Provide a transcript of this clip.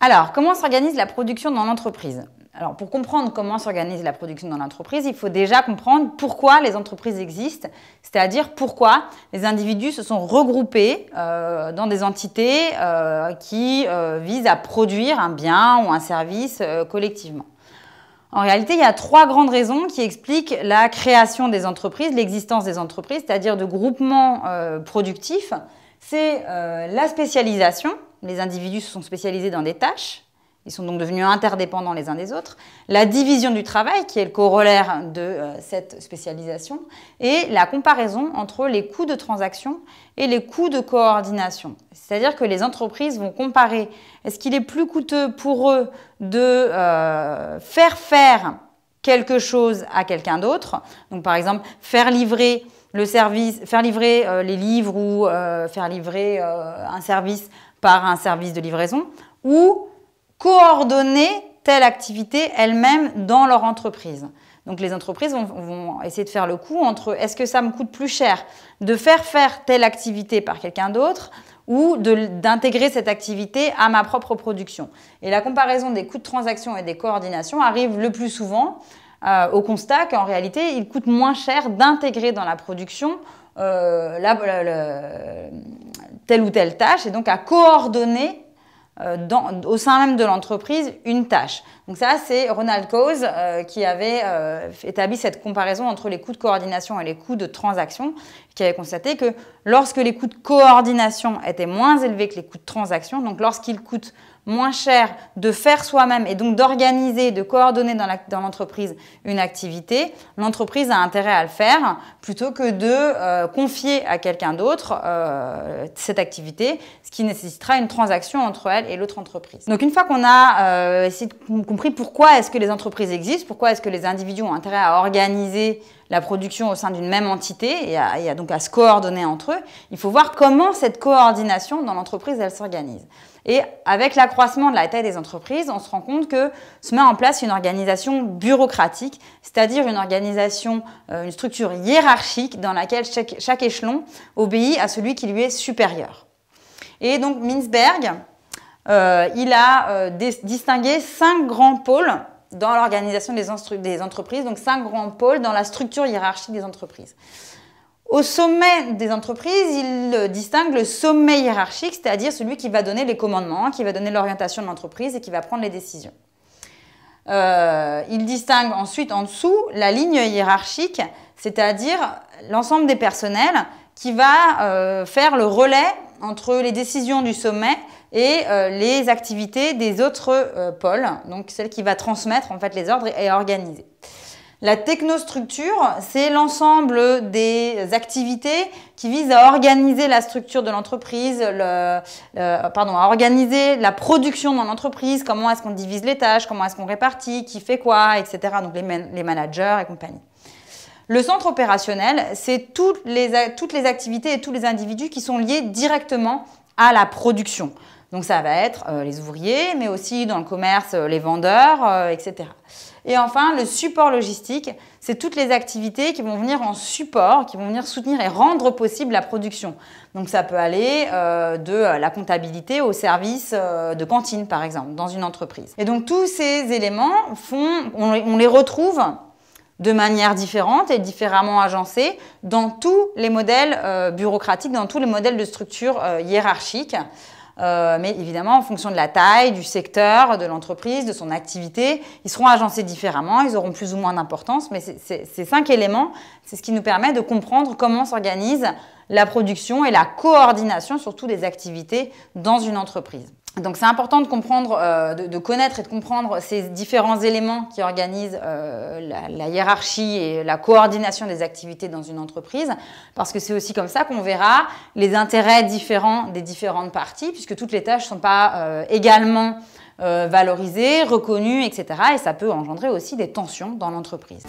Alors, comment s'organise la production dans l'entreprise alors, pour comprendre comment s'organise la production dans l'entreprise, il faut déjà comprendre pourquoi les entreprises existent, c'est-à-dire pourquoi les individus se sont regroupés euh, dans des entités euh, qui euh, visent à produire un bien ou un service collectivement. En réalité, il y a trois grandes raisons qui expliquent la création des entreprises, l'existence des entreprises, c'est-à-dire de groupements productifs. C'est la spécialisation, les individus se sont spécialisés dans des tâches, ils sont donc devenus interdépendants les uns des autres, la division du travail, qui est le corollaire de euh, cette spécialisation, et la comparaison entre les coûts de transaction et les coûts de coordination. C'est-à-dire que les entreprises vont comparer, est-ce qu'il est plus coûteux pour eux de euh, faire faire quelque chose à quelqu'un d'autre, donc par exemple faire livrer le service, faire livrer euh, les livres ou faire livrer un service par un service de livraison ou coordonner telle activité elle-même dans leur entreprise. Donc les entreprises vont, essayer de faire le coup entre est-ce que ça me coûte plus cher de faire faire telle activité par quelqu'un d'autre ou d'intégrer cette activité à ma propre production. Et la comparaison des coûts de transaction et des coordinations arrive le plus souvent euh, au constat qu'en réalité, il coûte moins cher d'intégrer dans la production euh, telle ou telle tâche et donc à coordonner euh, au sein même de l'entreprise une tâche. Donc ça, c'est Ronald Coase euh, qui avait euh, établi cette comparaison entre les coûts de coordination et les coûts de transaction, qui avait constaté que lorsque les coûts de coordination étaient moins élevés que les coûts de transaction, donc lorsqu'il coûte moins cher de faire soi-même et donc d'organiser, de coordonner dans l'entreprise une activité, l'entreprise a intérêt à le faire plutôt que de euh, confier à quelqu'un d'autre cette activité, ce qui nécessitera une transaction entre elle et l'autre entreprise. Donc une fois qu'on a essayé de pourquoi est-ce que les entreprises existent, pourquoi est-ce que les individus ont intérêt à organiser la production au sein d'une même entité et, donc à se coordonner entre eux. Il faut voir comment cette coordination dans l'entreprise, elle s'organise. Et avec l'accroissement de la taille des entreprises, on se rend compte que se met en place une organisation bureaucratique, c'est-à-dire une organisation, euh, une structure hiérarchique dans laquelle chaque, chaque échelon obéit à celui qui lui est supérieur. Et donc Mintzberg, euh, il a euh, distingué cinq grands pôles dans l'organisation des, entreprises, donc cinq grands pôles dans la structure hiérarchique des entreprises. Au sommet des entreprises, il euh, distingue le sommet hiérarchique, c'est-à-dire celui qui va donner les commandements, qui va donner l'orientation de l'entreprise et qui va prendre les décisions. il distingue ensuite en dessous la ligne hiérarchique, c'est-à-dire l'ensemble des personnels qui va faire le relais entre les décisions du sommet et euh, les activités des autres euh, pôles, donc celle qui va transmettre en fait les ordres et, organiser. La technostructure, c'est l'ensemble des activités qui visent à organiser la structure de l'entreprise, le, pardon, à organiser la production dans l'entreprise, comment est-ce qu'on divise les tâches, comment est-ce qu'on répartit, qui fait quoi, etc. Donc les, les managers et compagnie. Le centre opérationnel, c'est toutes les, toutes les activités et tous les individus qui sont liés directement à la production. Donc ça va être euh, les ouvriers, mais aussi dans le commerce, euh, les vendeurs, euh, etc. Et enfin, le support logistique, c'est toutes les activités qui vont venir en support, qui vont venir soutenir et rendre possible la production. Donc ça peut aller de la comptabilité au service de cantine, par exemple, dans une entreprise. Et donc tous ces éléments font, on les retrouve de manière différente et différemment agencée dans tous les modèles euh, bureaucratiques, dans tous les modèles de structure euh, hiérarchique. Euh, mais évidemment, en fonction de la taille, du secteur, de l'entreprise, de son activité, ils seront agencés différemment, ils auront plus ou moins d'importance, mais ces cinq éléments, c'est ce qui nous permet de comprendre comment s'organise la production et la coordination, surtout les activités dans une entreprise. Donc c'est important de, comprendre, euh, de, connaître et de comprendre ces différents éléments qui organisent euh, la, hiérarchie et la coordination des activités dans une entreprise, parce que c'est aussi comme ça qu'on verra les intérêts différents des différentes parties, puisque toutes les tâches ne sont pas euh, également valorisées, reconnues, etc. Et ça peut engendrer aussi des tensions dans l'entreprise.